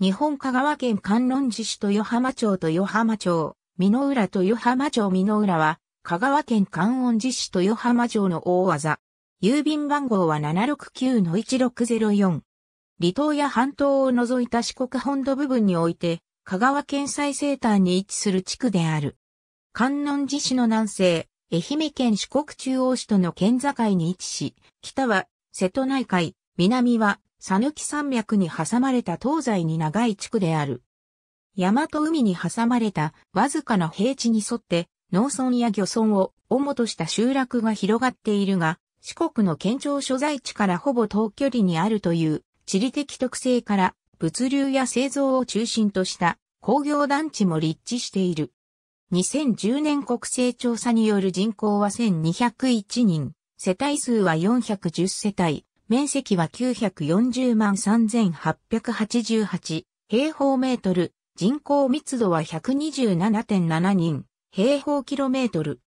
日本香川県観音寺市豊浜町豊浜町、美濃浦豊浜町美濃浦は、香川県観音寺市豊浜町の大技。郵便番号は769-1604。離島や半島を除いた四国本土部分において、香川県最西端に位置する地区である。観音寺市の南西、愛媛県四国中央市との県境に位置し、北は瀬戸内海、南はサヌキ山脈に挟まれた東西に長い地区である。山と海に挟まれたわずかな平地に沿って農村や漁村を主とした集落が広がっているが、四国の県庁所在地からほぼ遠距離にあるという地理的特性から物流や製造を中心とした工業団地も立地している。2010年国勢調査による人口は1201人、世帯数は410世帯、面積は940万3888平方メートル、人口密度は127.7人平方キロメートル。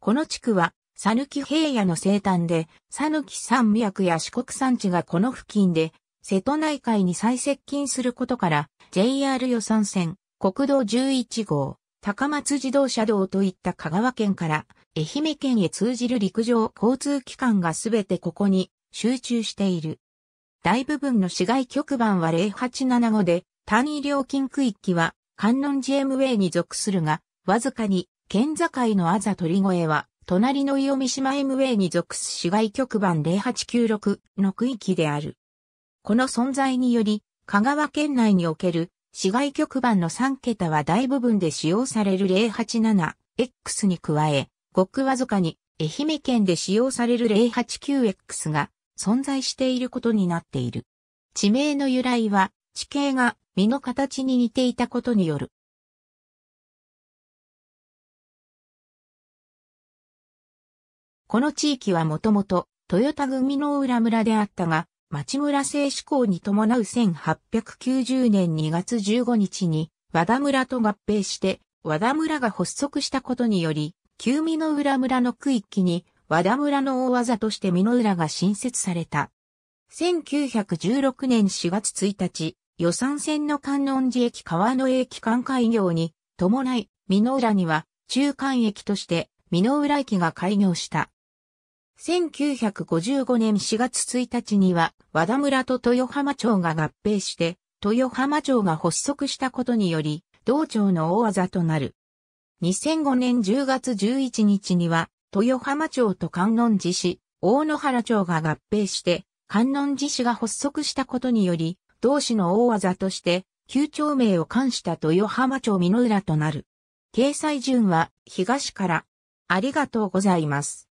この地区は、サヌキ平野の西端で、サヌキ山脈や四国山地がこの付近で、瀬戸内海に最接近することから、JR 予算線、国道11号、高松自動車道といった香川県から愛媛県へ通じる陸上交通機関がすべてここに集中している。大部分の市外局番は0875で、単位料金区域は観音寺 M ウェイに属するが、わずかに県境のあざ鳥越は、隣の伊見島 M ウェイに属す市外局番0896の区域である。この存在により、香川県内における市外局番の3桁は大部分で使用される 087X に加え、ごくわずかに愛媛県で使用される 089X が存在していることになっている。地名の由来は、地形が実の形に似ていたことによる。この地域はもともと、豊田組の浦村であったが、町村制施行に伴う1890年2月15日に、和田村と合併して、和田村が発足したことにより、旧美の浦村の区域に和田村の大技として美濃浦が新設された。1916年4月1日、予算線の観音寺駅川の駅間開業に伴い、美濃浦には中間駅として美濃浦駅が開業した。1955年4月1日には和田村と豊浜町が合併して、豊浜町が発足したことにより、同町の大技となる。2005年10月11日には、豊浜町と観音寺市、大野原町が合併して、観音寺市が発足したことにより、同市の大技として、旧町名を冠した豊浜町美濃浦となる。掲載順は東から。ありがとうございます。